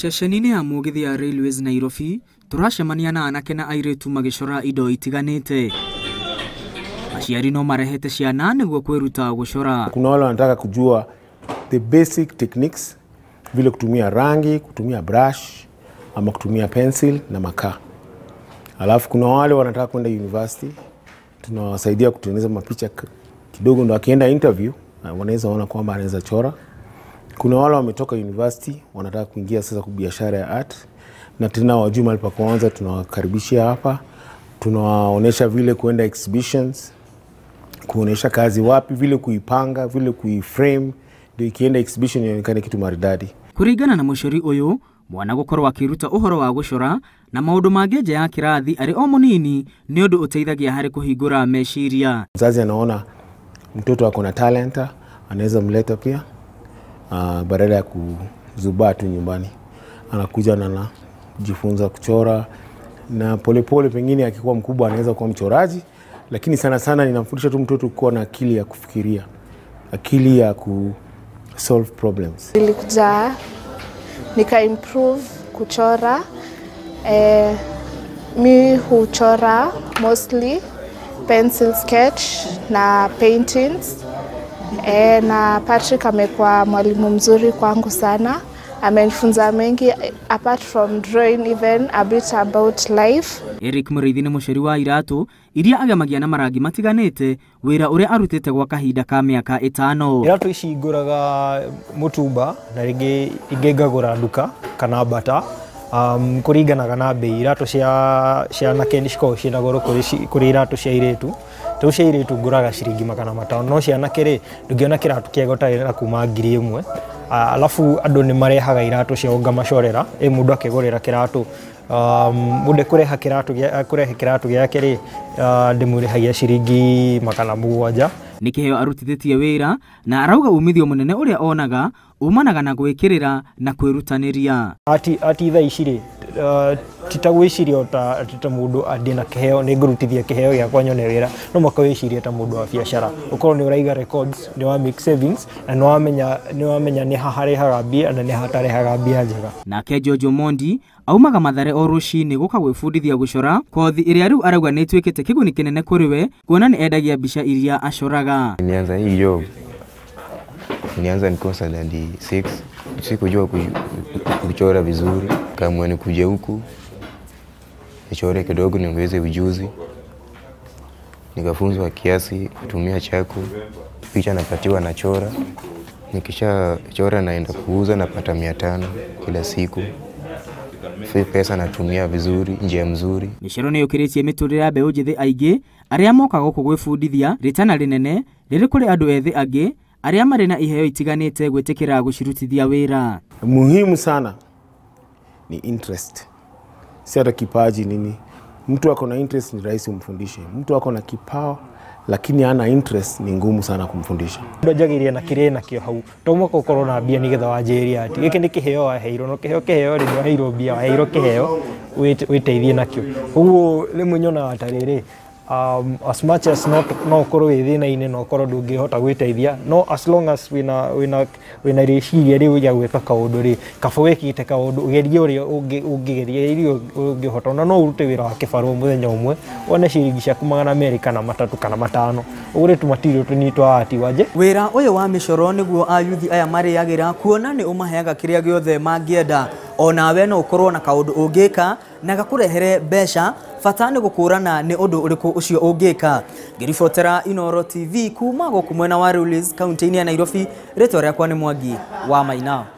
Ceceni-inĩ ya mũgithi ya Railways Nairobi tũracemania na anake na airĩtu magĩcora indo itiganĩte. Aciari no marehete ciana nĩguo kwĩruta gũcora. Kuna wale wanataka kujua the basic techniques, vile kutumia rangi, kutumia brush ama kutumia pencil na makaa. Alafu kuna wale wanataka kwenda university, tunawasaidia kutengeneza mapicha kidogo, ndo akienda interview wanaweza ona kwamba anaweza chora kuna wale wametoka university wanataka kuingia sasa kwa biashara ya art, na tena wajui mahali pa kuanza, tunawakaribishia hapa, tunawaonyesha vile kuenda exhibitions, kuonyesha kazi wapi, vile kuipanga, vile kuiframe, ndio ikienda exhibition ionekane kitu maridadi. Kuringana na mushori uyu mwana gukorwo akiruta uhoro wa gucora na maundu mangi nja ya kirathi ari o munini ni undu uteithagia hari kuhingura meciria. Mzazi anaona mtoto ako na talenta, anaweza mleta pia uh, badala ya kuzubaa tu nyumbani, anakuja na anajifunza kuchora na polepole pole, pengine akikuwa mkubwa anaweza kuwa mchoraji, lakini sana sana ninamfundisha tu mtoto kuwa na akili ya kufikiria, akili ya ku solve problems. Nilikuja nika improve kuchora eh, mi huchora mostly pencil sketch na paintings E, na Patrick amekuwa mwalimu mzuri kwangu sana, amenifunza mengi apart from drawing even a bit about life. Eric Muriithi nä må wa iratu iria agemagia na marangi matiganite wira uria arutite gwa kahinda ka miaka itano iratu ici nguraga mutumba na ringi ingä nduka kana mbata um, kuringanaga na mbei iratu cia cianake cikoragwo ciĩna goro kũrĩ iratu cia irĩtu rĩu cia irĩtu ngũraga ciringi magana matano no cianake rĩ ndũngĩona kĩratũ kĩega ũtarĩ na kuma ngiri ĩmwe alafu andũ nĩ marehaga iratũ ciao ngamacorera ĩ mũndũ akĩgũrĩra kĩratũ um, mũndũ kũreha kĩratũ kĩrĩa kĩrĩ uh, ndĩmũrĩhagia ciringi magana mũgwanja nä kä heo arutithä tie na arauga umithio må nene å a onaga umanaga na gwä rä ra na kwä ria ati, ati thaa icirä Uh, ti ta gwĩciria ta ta mũndũ ndĩ na kĩheo nĩ ngũrutithia kĩheo gĩakwa nyone wĩra no mũhaka wĩcirie ta mũndũ wa biacara ukoro nĩ ũraiga records nĩ wa make savings na nĩ wamenya nĩ wamenya nĩ ha harabi mbia na nĩ hatarehaga mbia njega nake Jojo Mondi aumaga mathare o rũcinĩ gũka gwĩbundithia gũcora kothi ĩrĩa rĩu arauga nĩ ĩtuĩkĩte kĩguni kĩnene kũrĩ we kuona nĩ endagia bisha iria acoraga nilianza hii job ni kosa standard 6 sikujua kuchora vizuri kaamua nikuja huku nichore kidogo niongeze ujuzi, nikafunzwa kiasi kutumia chaku, picha napatiwa na chora, nikisha chora naenda kuuza napata mia tano kila siku fi pesa natumia vizuri njia mzuri mishoro nä yå kä tie mä rä re ya mbeå njä thä aingä arä a mokaga gå kå gwä bundithia rä tana rä nene rä kå rä andå ethä angä marä na iheo itiganä te gwä tä ra gå cirutithia wä ra muhimu sana ni interest, si hata kipaji nini. Mtu ako na interest ni rahisi umfundishe. Mtu ako na kipawa lakini ana interest ni ngumu sana kumfundisha ndu anjagiria na kirie hau to mwaka ukorwo na mbia nigetha wanjĩrie ati ni kiheo wa heiro no kĩheo heiro bia wa mbia kiheo kĩheo wĩteithie nakĩo ũguo rĩmwe nyonaga ta rĩrĩ um, as much as not no ine no koro inĩ na hota ndũngĩhota gwĩteithia no as long as wĩna ka wĩna rĩciria ki te gwĩka kaũndũ rĩ kaba wĩkĩte kaũndũ ge ũrĩa ũngĩgeria irio hota na no ũrute wĩra wa kĩbarũ mũthenya ũmwe wone ciringi ciaku magana merĩ kana matatũ kana matano ũgũre tũmatirio tũnini twa wati wanje wĩra ũyũ wa mĩcoro guo ayuthi aya marĩagĩra kuona nĩ ũmaheaga kĩrĩa gĩothe mangĩenda onawe no ukorwo na kaundu ungika na gakurehere mbeca bata nä gå kå rana nä å ndå å rä kå å cio å ngä ka ngä ribotera inoro tv kuma gå kå mwena wa kauntä-inä ya nairobi rä twa rä akwa nä mwangi wa mainao